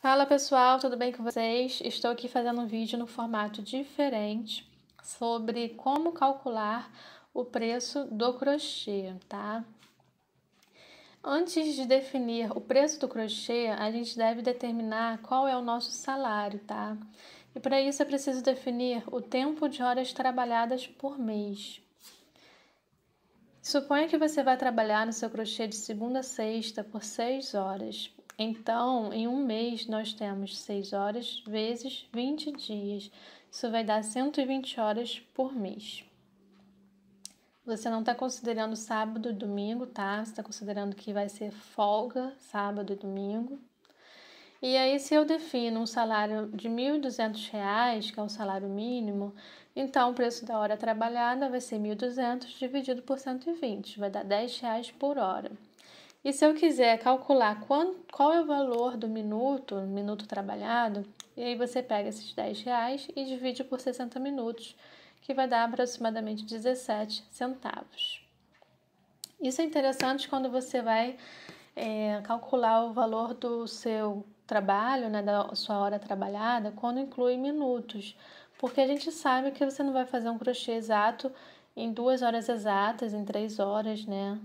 Fala pessoal, tudo bem com vocês? Estou aqui fazendo um vídeo no formato diferente sobre como calcular o preço do crochê, tá? Antes de definir o preço do crochê, a gente deve determinar qual é o nosso salário, tá? E para isso é preciso definir o tempo de horas trabalhadas por mês. Suponha que você vai trabalhar no seu crochê de segunda a sexta por 6 horas. Então, em um mês, nós temos 6 horas vezes 20 dias. Isso vai dar 120 horas por mês. Você não está considerando sábado e domingo, tá? Você está considerando que vai ser folga sábado e domingo. E aí, se eu defino um salário de R$ 1.200, que é o salário mínimo, então o preço da hora trabalhada vai ser 1.200 dividido por 120, vai dar R$ 10 por hora. E se eu quiser calcular qual, qual é o valor do minuto, minuto trabalhado, e aí você pega esses 10 reais e divide por 60 minutos, que vai dar aproximadamente 17 centavos. Isso é interessante quando você vai é, calcular o valor do seu trabalho, né, da sua hora trabalhada, quando inclui minutos, porque a gente sabe que você não vai fazer um crochê exato em duas horas exatas, em três horas, né?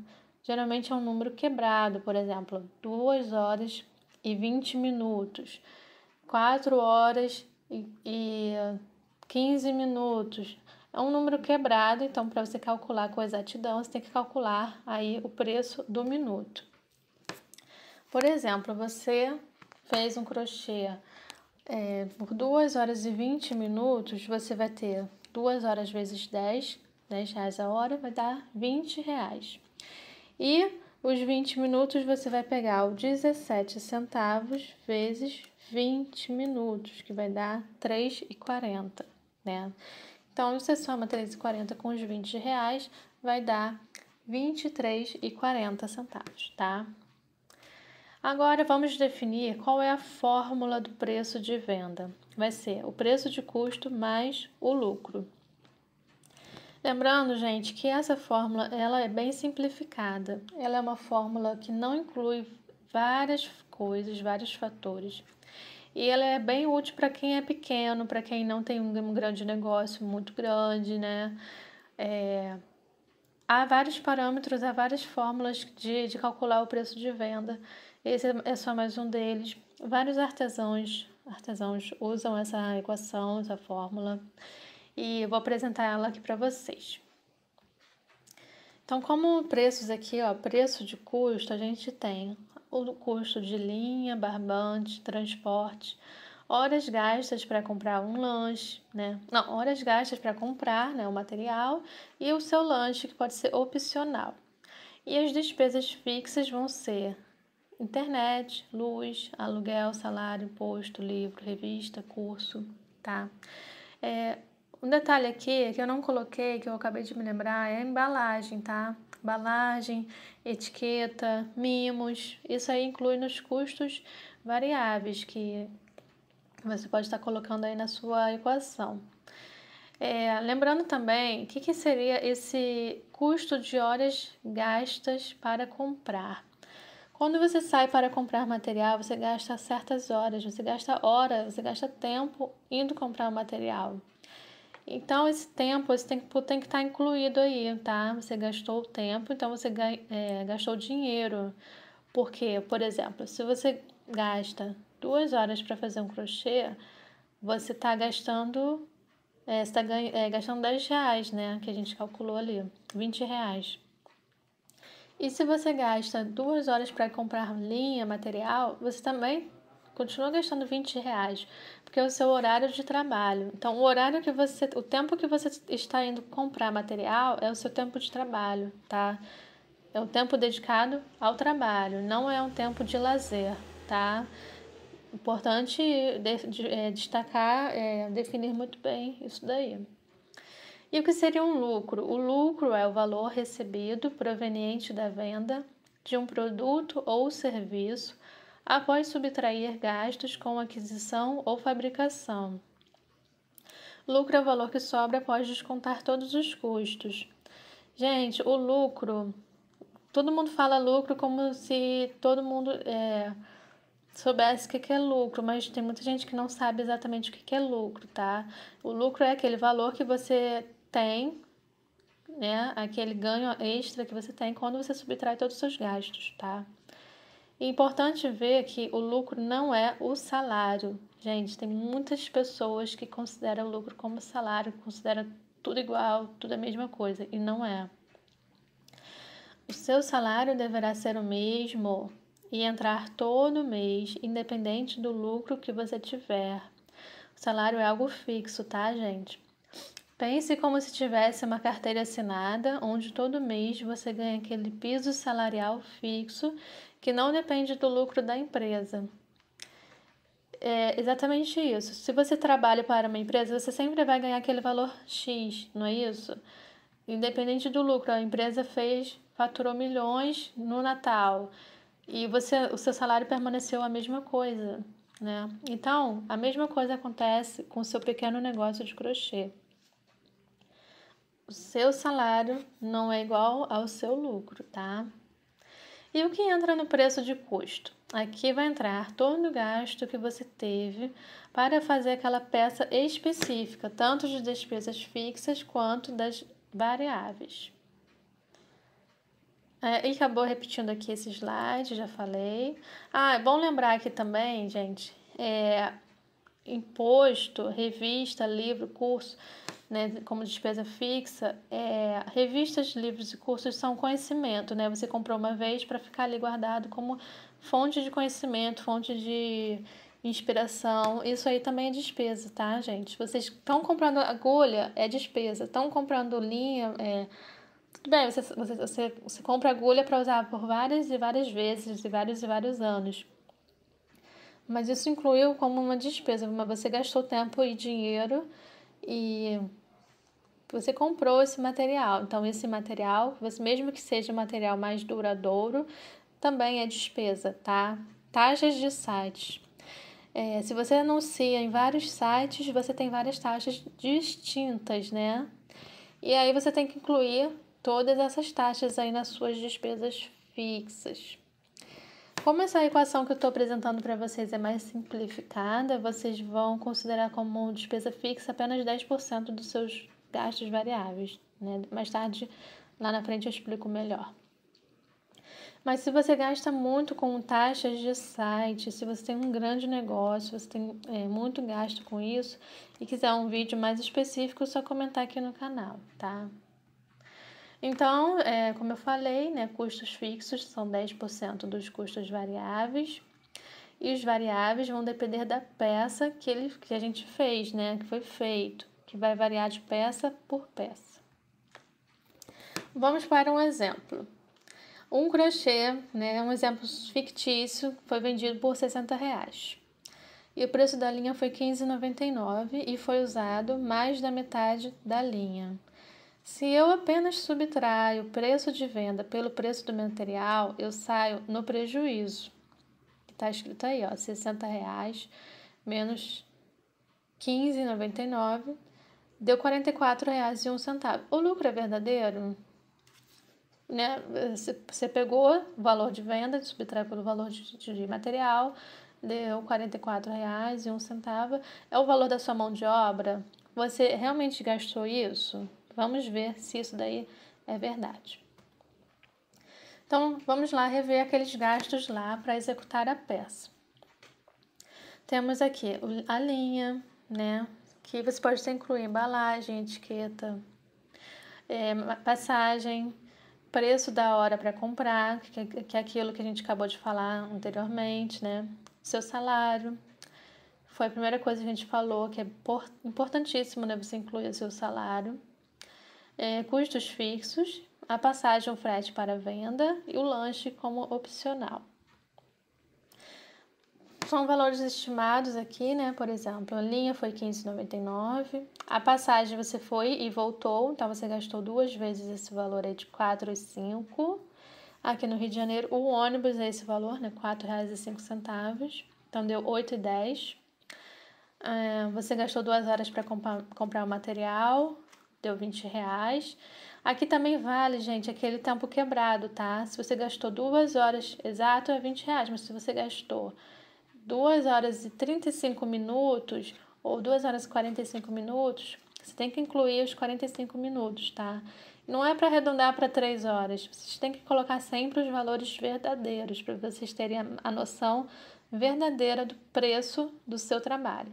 geralmente é um número quebrado, por exemplo, 2 horas e 20 minutos, 4 horas e, 15 minutos. É um número quebrado, então para você calcular com exatidão, você tem que calcular aí o preço do minuto. Por exemplo, você fez um crochê é, por 2 horas e 20 minutos, você vai ter 2 horas vezes 10, 10 reais a hora, vai dar 20 reais. E os 20 minutos você vai pegar o 17 centavos vezes 20 minutos, que vai dar 3,40, né? Então, você soma 3,40 com os 20 reais, vai dar 23,40 centavos, tá? Agora vamos definir qual é a fórmula do preço de venda. Vai ser o preço de custo mais o lucro. Lembrando, gente, que essa fórmula ela é bem simplificada. Ela é uma fórmula que não inclui várias coisas, vários fatores. E ela é bem útil para quem é pequeno, para quem não tem um grande negócio muito grande, né? É... Há vários parâmetros, há várias fórmulas de, de calcular o preço de venda. Esse é, é só mais um deles. Vários artesãos, artesãos usam essa equação, essa fórmula e eu vou apresentar ela aqui para vocês. Então, como preços aqui, ó, preço de custo, a gente tem o custo de linha, barbante, transporte, horas gastas para comprar um lanche, né? Não, horas gastas para comprar né, o material e o seu lanche, que pode ser opcional. E as despesas fixas vão ser internet, luz, aluguel, salário, imposto, livro, revista, curso, tá? É, um detalhe aqui é que eu não coloquei, que eu acabei de me lembrar, é a embalagem, tá? Embalagem, etiqueta, mimos, isso aí inclui nos custos variáveis que você pode estar colocando aí na sua equação. É, lembrando também, o que, que seria esse custo de horas gastas para comprar? Quando você sai para comprar material, você gasta certas horas, você gasta hora, você gasta tempo indo comprar o material. Então, esse tempo, esse tempo tem que estar tá incluído aí, tá? Você gastou o tempo, então você é, gastou dinheiro. Porque, por exemplo, se você gasta duas horas para fazer um crochê, você está gastando, é, está é, gastando 10 reais, né? Que a gente calculou ali, 20 reais. E se você gasta duas horas para comprar linha, material, você também continua gastando 20 reais, porque é o seu horário de trabalho. Então, o horário que você, o tempo que você está indo comprar material é o seu tempo de trabalho, tá? É o tempo dedicado ao trabalho, não é um tempo de lazer, tá? Importante de, de, é, destacar, é, definir muito bem isso daí. E o que seria um lucro? O lucro é o valor recebido proveniente da venda de um produto ou serviço após subtrair gastos com aquisição ou fabricação. Lucro é o valor que sobra após descontar todos os custos. Gente, o lucro, todo mundo fala lucro como se todo mundo é, soubesse o que é lucro, mas tem muita gente que não sabe exatamente o que é lucro, tá? O lucro é aquele valor que você tem né, aquele ganho extra que você tem quando você subtrai todos os seus gastos, tá? É importante ver que o lucro não é o salário. Gente, tem muitas pessoas que consideram o lucro como salário, consideram tudo igual, tudo a mesma coisa, e não é. O seu salário deverá ser o mesmo e entrar todo mês, independente do lucro que você tiver. O salário é algo fixo, tá, gente? Pense como se tivesse uma carteira assinada, onde todo mês você ganha aquele piso salarial fixo que não depende do lucro da empresa. É exatamente isso. Se você trabalha para uma empresa, você sempre vai ganhar aquele valor X, não é isso? Independente do lucro, a empresa fez, faturou milhões no Natal e você, o seu salário permaneceu a mesma coisa, né? Então, a mesma coisa acontece com o seu pequeno negócio de crochê o seu salário não é igual ao seu lucro, tá? E o que entra no preço de custo? Aqui vai entrar todo o gasto que você teve para fazer aquela peça específica, tanto de despesas fixas quanto das variáveis. É, e acabou repetindo aqui esse slide, já falei. Ah, é bom lembrar aqui também, gente, é, imposto, revista, livro, curso, né, como despesa fixa, é, revistas, livros e cursos são conhecimento, né? Você comprou uma vez para ficar ali guardado como fonte de conhecimento, fonte de inspiração. Isso aí também é despesa, tá, gente? Vocês estão comprando agulha, é despesa. Estão comprando linha, é... Tudo bem, você, você, você, você compra agulha para usar por várias e várias vezes, e vários e vários anos. Mas isso incluiu como uma despesa, mas você gastou tempo e dinheiro e que você comprou esse material. Então, esse material, mesmo que seja um material mais duradouro, também é despesa, tá? Taxas de sites. É, se você anuncia em vários sites, você tem várias taxas distintas, né? E aí você tem que incluir todas essas taxas aí nas suas despesas fixas. Como essa equação que eu estou apresentando para vocês é mais simplificada, vocês vão considerar como despesa fixa apenas 10% dos seus gastos variáveis. Né? Mais tarde, lá na frente, eu explico melhor. Mas se você gasta muito com taxas de site, se você tem um grande negócio, você tem é, muito gasto com isso e quiser um vídeo mais específico, é só comentar aqui no canal, tá? Então, é, como eu falei, né, custos fixos são 10% dos custos variáveis. E os variáveis vão depender da peça que, ele, que a gente fez, né? Que foi feito que vai variar de peça por peça. Vamos para um exemplo. Um crochê, né, um exemplo fictício, foi vendido por 60 reais. E o preço da linha foi 15,99 e foi usado mais da metade da linha. Se eu apenas subtraio o preço de venda pelo preço do material, eu saio no prejuízo. Está escrito aí, ó, 60 reais menos 15,99 deu R$ 44,01. O lucro é verdadeiro? Né? Você pegou o valor de venda, subtrai pelo valor de, de material, deu R$ 44,01. É o valor da sua mão de obra? Você realmente gastou isso? Vamos ver se isso daí é verdade. Então, vamos lá rever aqueles gastos lá para executar a peça. Temos aqui a linha, né? que você pode incluir embalagem, etiqueta, é, passagem, preço da hora para comprar, que, que é aquilo que a gente acabou de falar anteriormente, né? Seu salário. Foi a primeira coisa que a gente falou, que é importantíssimo né, você incluir o seu salário. É, custos fixos, a passagem ou frete para venda e o lanche como opcional. São valores estimados aqui, né? Por exemplo, a linha foi 15,99. A passagem você foi e voltou, então você gastou duas vezes esse valor aí de 4,5. Aqui no Rio de Janeiro, o ônibus é esse valor, né? R$ 4,05. Então deu 8,10. É, você gastou duas horas para comprar, comprar o material, deu 20 reais. Aqui também vale, gente, aquele tempo quebrado, tá? Se você gastou duas horas exato, é 20 reais, mas se você gastou 2 horas e 35 minutos ou 2 horas e 45 minutos, você tem que incluir os 45 minutos, tá? Não é para arredondar para 3 horas. Vocês têm que colocar sempre os valores verdadeiros para vocês terem a noção verdadeira do preço do seu trabalho.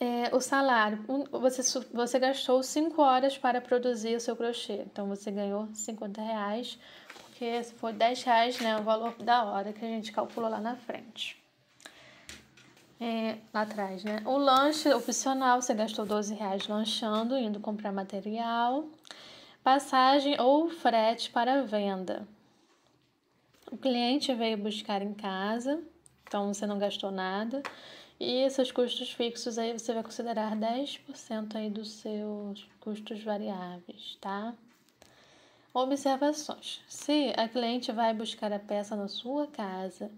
É, o salário, você, você gastou 5 horas para produzir o seu crochê, então você ganhou 50 reais porque se for 10 reais, né, o é valor da hora que a gente calculou lá na frente. É, lá atrás, né? O lanche opcional, você gastou 12 reais lanchando, indo comprar material, passagem ou frete para venda. O cliente veio buscar em casa, então você não gastou nada. E esses custos fixos aí você vai considerar 10% aí dos seus custos variáveis, tá? Observações: se a cliente vai buscar a peça na sua casa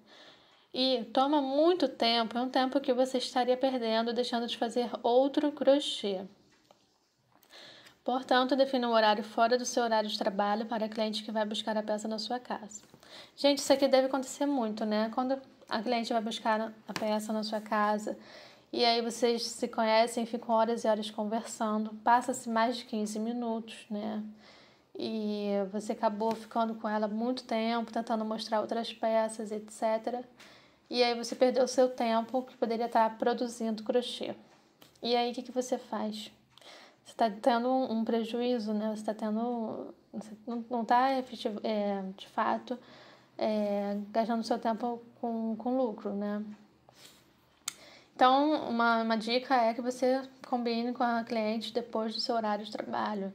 e toma muito tempo, é um tempo que você estaria perdendo deixando de fazer outro crochê. Portanto, defina um horário fora do seu horário de trabalho para a cliente que vai buscar a peça na sua casa. Gente, isso aqui deve acontecer muito, né? Quando a cliente vai buscar a peça na sua casa e aí vocês se conhecem, ficam horas e horas conversando, passa-se mais de 15 minutos, né? e você acabou ficando com ela muito tempo, tentando mostrar outras peças, etc. E aí você perdeu seu tempo que poderia estar produzindo crochê. E aí o que, que você faz? Você está tendo um, prejuízo, né? Você está tendo. Você não está é, de fato é, gastando seu tempo com, com lucro, né? Então, uma, uma dica é que você combine com a cliente depois do seu horário de trabalho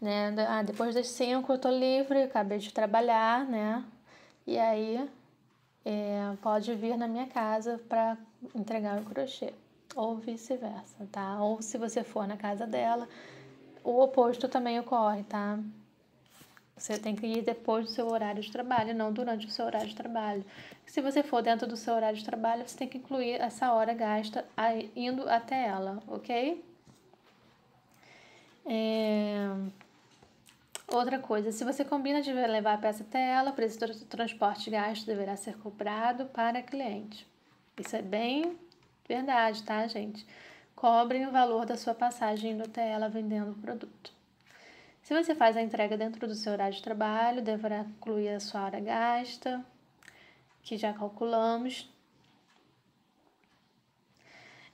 né? Ah, depois das 5 eu tô livre, acabei de trabalhar, né? E aí é, pode vir na minha casa para entregar o crochê, ou vice-versa, tá? Ou se você for na casa dela, o oposto também ocorre, tá? Você tem que ir depois do seu horário de trabalho, não durante o seu horário de trabalho. Se você for dentro do seu horário de trabalho, você tem que incluir essa hora gasta indo até ela, ok? É... Outra coisa, se você combina de levar a peça até ela, o preço do transporte gasto deverá ser cobrado para cliente. Isso é bem verdade, tá, gente? Cobrem o valor da sua passagem indo até ela vendendo o produto. Se você faz a entrega dentro do seu horário de trabalho, deverá incluir a sua hora gasta, que já calculamos,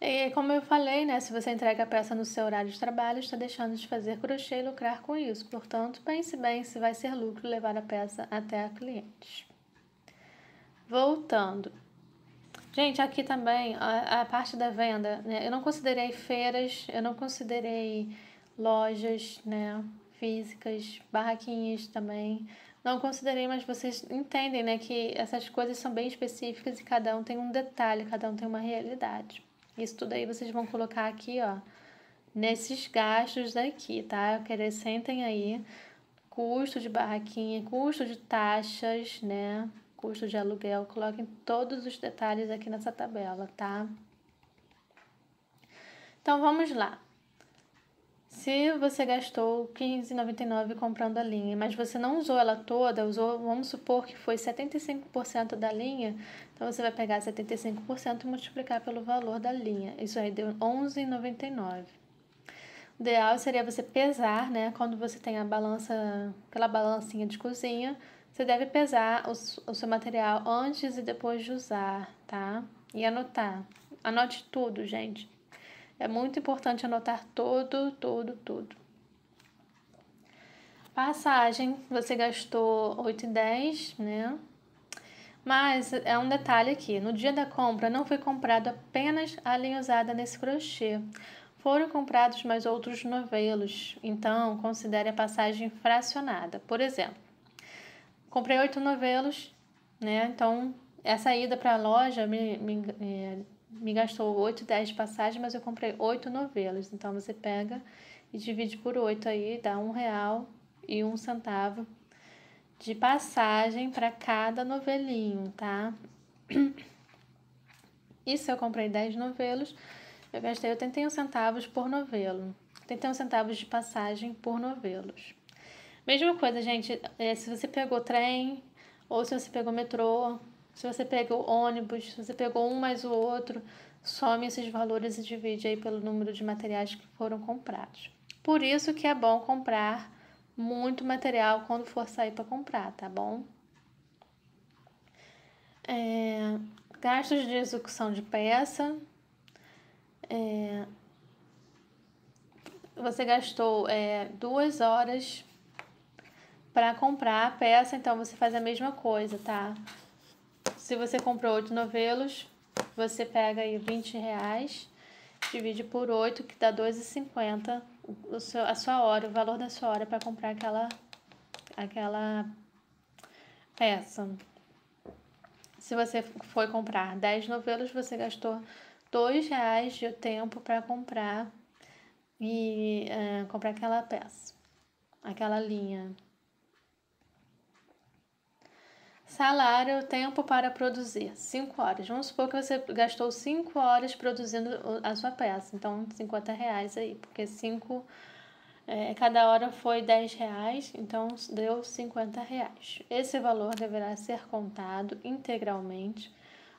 e como eu falei, né, se você entrega a peça no seu horário de trabalho, está deixando de fazer crochê e lucrar com isso. Portanto, pense bem se vai ser lucro levar a peça até a cliente. Voltando. Gente, aqui também a, a parte da venda, né? Eu não considerei feiras, eu não considerei lojas, né, físicas, barraquinhas também. Não considerei, mas vocês entendem, né, que essas coisas são bem específicas e cada um tem um detalhe, cada um tem uma realidade. Isso tudo aí vocês vão colocar aqui, ó, nesses gastos daqui, tá? Acrescentem é aí custo de barraquinha, custo de taxas, né? Custo de aluguel, coloquem todos os detalhes aqui nessa tabela, tá? Então vamos lá. Se você gastou R$15,99 comprando a linha, mas você não usou ela toda, usou, vamos supor que foi 75% da linha, então você vai pegar 75% e multiplicar pelo valor da linha. Isso aí deu R$11,99. O ideal seria você pesar, né? Quando você tem a balança, aquela balancinha de cozinha, você deve pesar o, o seu material antes e depois de usar, tá? E anotar. Anote tudo, gente. É muito importante anotar todo, todo, tudo. Passagem, você gastou 8,10, né? Mas é um detalhe aqui, no dia da compra não foi comprado apenas a linha usada nesse crochê. Foram comprados mais outros novelos, então considere a passagem fracionada. Por exemplo, comprei oito novelos, né? Então essa ida para a loja me, me, me eh, me gastou 8, 10 de passagem, mas eu comprei 8 novelas. Então você pega e divide por 8 aí, dá um real e um centavo de passagem para cada novelinho, tá? E se eu comprei 10 novelos, eu gastei 81 centavos por novelo. 81 centavos de passagem por novelos. Mesma coisa, gente, eh, se você pegou trem ou se você pegou metrô, se você pegou ônibus, se você pegou um mais o outro, some esses valores e divide aí pelo número de materiais que foram comprados. Por isso que é bom comprar muito material quando for sair para comprar, tá bom? É, gastos de execução de peça. É, você gastou é, duas horas para comprar a peça, então você faz a mesma coisa, tá? Se você comprou oito novelos, você pega aí 20 reais, divide por 8, que dá 2,50 o seu, a sua hora, o valor da sua hora para comprar aquela, aquela peça. Se você foi comprar 10 novelos, você gastou dois reais de tempo para comprar e uh, comprar aquela peça, aquela linha. Salário, tempo para produzir, 5 horas. Vamos supor que você gastou 5 horas produzindo a sua peça, então 50 reais aí, porque 5, é, cada hora foi 10 reais, então deu 50 reais. Esse valor deverá ser contado integralmente,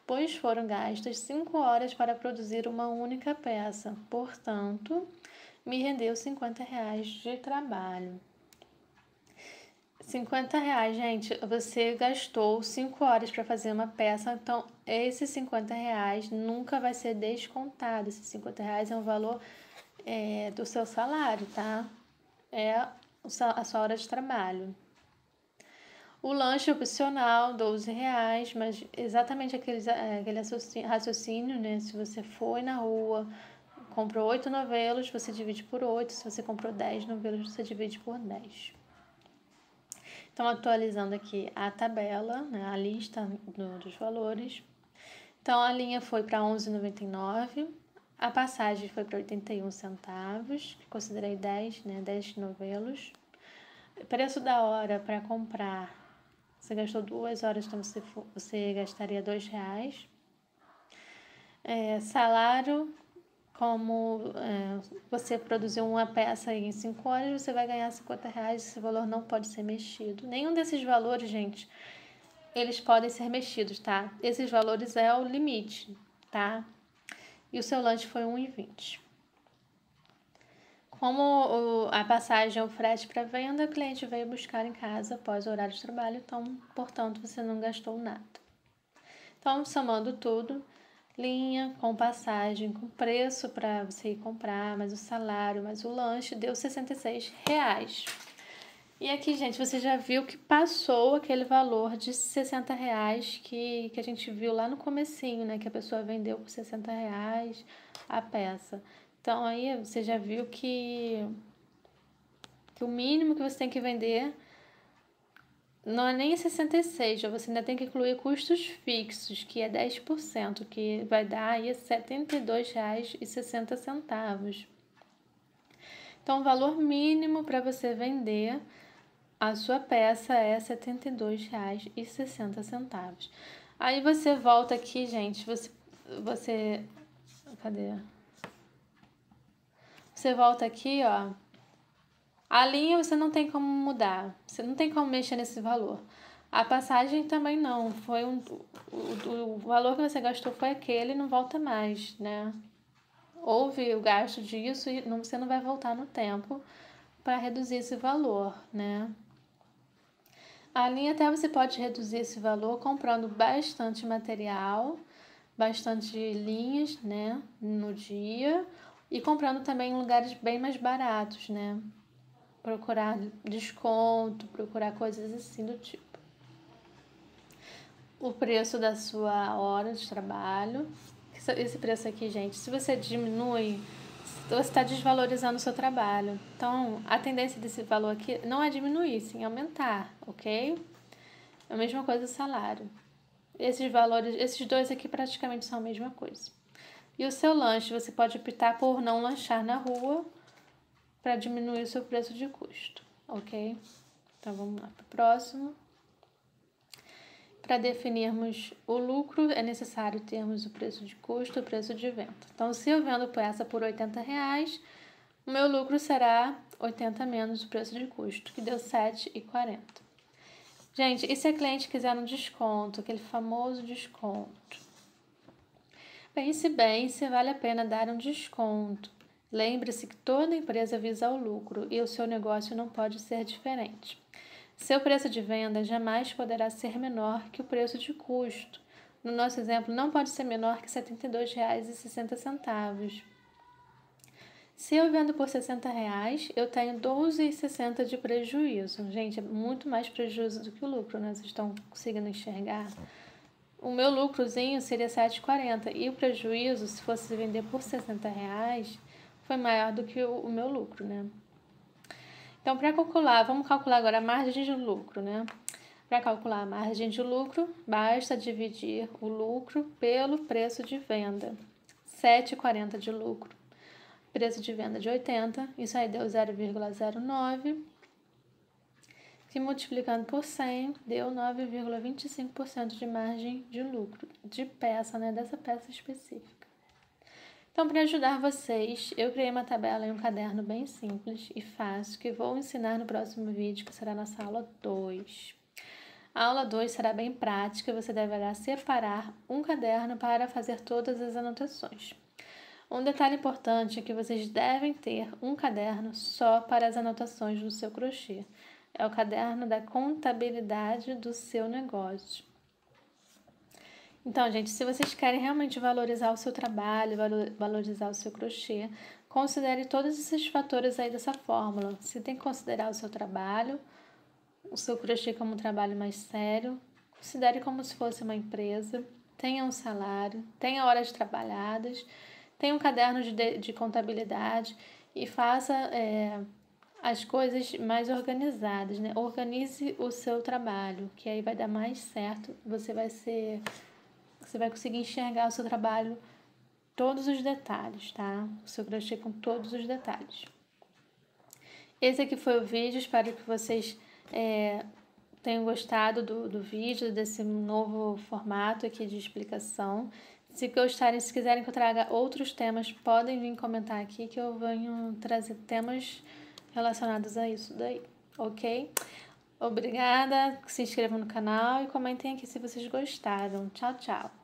pois foram gastas 5 horas para produzir uma única peça, portanto, me rendeu 50 reais de trabalho. 50 reais, gente, você gastou 5 horas para fazer uma peça, então esses 50 reais nunca vai ser descontado. Esses 50 reais é um valor é, do seu salário, tá? É a sua hora de trabalho. O lanche opcional, 12 reais, mas exatamente é, aquele, aquele raciocínio, né? Se você foi na rua, comprou 8 novelos, você divide por 8. Se você comprou 10 novelos, você divide por 10. Então, atualizando aqui a tabela, né, a lista do, dos valores. Então, a linha foi para 11,99, a passagem foi para 81 centavos, considerei 10, né, 10 novelos. Preço da hora para comprar, você gastou duas horas, então você, você gastaria 2 reais. É, salário como é, você produziu uma peça em 5 horas, você vai ganhar 50 reais, esse valor não pode ser mexido. Nenhum desses valores, gente, eles podem ser mexidos, tá? Esses valores é o limite, tá? E o seu lanche foi 1,20. Como a passagem é o frete para venda, o cliente veio buscar em casa após o horário de trabalho, então, portanto, você não gastou nada. Então, somando tudo, linha, com passagem, com preço para você ir comprar, mais o salário, mais o lanche, deu 66 reais. E aqui, gente, você já viu que passou aquele valor de 60 reais que, que a gente viu lá no comecinho, né? Que a pessoa vendeu por 60 reais a peça. Então aí você já viu que, que o mínimo que você tem que vender não é nem 66, você ainda tem que incluir custos fixos, que é 10%, que vai dar aí R$ 72,60. Então, o valor mínimo para você vender a sua peça é R$ 72,60. Aí você volta aqui, gente, você você cadê? Você volta aqui, ó, a linha você não tem como mudar, você não tem como mexer nesse valor. A passagem também não, foi um, o, o valor que você gastou foi aquele, não volta mais, né? Houve o gasto disso e não, você não vai voltar no tempo para reduzir esse valor, né? A linha até você pode reduzir esse valor comprando bastante material, bastante linhas, né, no dia e comprando também em lugares bem mais baratos, né? procurar desconto, procurar coisas assim do tipo. O preço da sua hora de trabalho, esse preço aqui, gente, se você diminui, você está desvalorizando o seu trabalho. Então, a tendência desse valor aqui não é diminuir, sim é aumentar, ok? É a mesma coisa o salário. Esses valores, esses dois aqui praticamente são a mesma coisa. E o seu lanche, você pode optar por não lanchar na rua para diminuir o seu preço de custo, ok? Então vamos lá para o próximo. Para definirmos o lucro, é necessário termos o preço de custo e o preço de venda. Então, se eu vendo peça por 80 reais, o meu lucro será 80 menos o preço de custo, que deu 7,40. Gente, e se a cliente quiser um desconto, aquele famoso desconto? Pense bem se vale a pena dar um desconto Lembre-se que toda empresa visa o lucro e o seu negócio não pode ser diferente. Seu preço de venda jamais poderá ser menor que o preço de custo. No nosso exemplo, não pode ser menor que R$ 72,60. Se eu vendo por R$ reais, eu tenho 12,60 de prejuízo. Gente, é muito mais prejuízo do que o lucro, né? Vocês estão conseguindo enxergar? O meu lucrozinho seria 7,40 e o prejuízo, se fosse vender por R$ reais, foi maior do que o, o meu lucro, né? Então, para calcular, vamos calcular agora a margem de lucro, né? Para calcular a margem de lucro, basta dividir o lucro pelo preço de venda. 7,40 de lucro, preço de venda de 80, isso aí deu 0,09, que multiplicando por 100 deu 9,25% de margem de lucro de peça, né, dessa peça específica. Então, para ajudar vocês, eu criei uma tabela e um caderno bem simples e fácil que vou ensinar no próximo vídeo, que será nossa aula 2. A aula 2 será bem prática, você deverá separar um caderno para fazer todas as anotações. Um detalhe importante é que vocês devem ter um caderno só para as anotações do seu crochê. É o caderno da contabilidade do seu negócio. Então, gente, se vocês querem realmente valorizar o seu trabalho, valorizar o seu crochê, considere todos esses fatores aí dessa fórmula. Você tem que considerar o seu trabalho, o seu crochê como um trabalho mais sério, considere como se fosse uma empresa, tenha um salário, tenha horas trabalhadas, tenha um caderno de, de contabilidade e faça é, as coisas mais organizadas, né? Organize o seu trabalho, que aí vai dar mais certo, você vai ser você vai conseguir enxergar o seu trabalho, todos os detalhes, tá? O seu crochê com todos os detalhes. Esse aqui foi o vídeo, espero que vocês é, tenham gostado do, do vídeo, desse novo formato aqui de explicação. Se gostarem, se quiserem que eu traga outros temas, podem vir comentar aqui que eu venho trazer temas relacionados a isso daí, ok? Obrigada, se inscrevam no canal e comentem aqui se vocês gostaram. Tchau, tchau!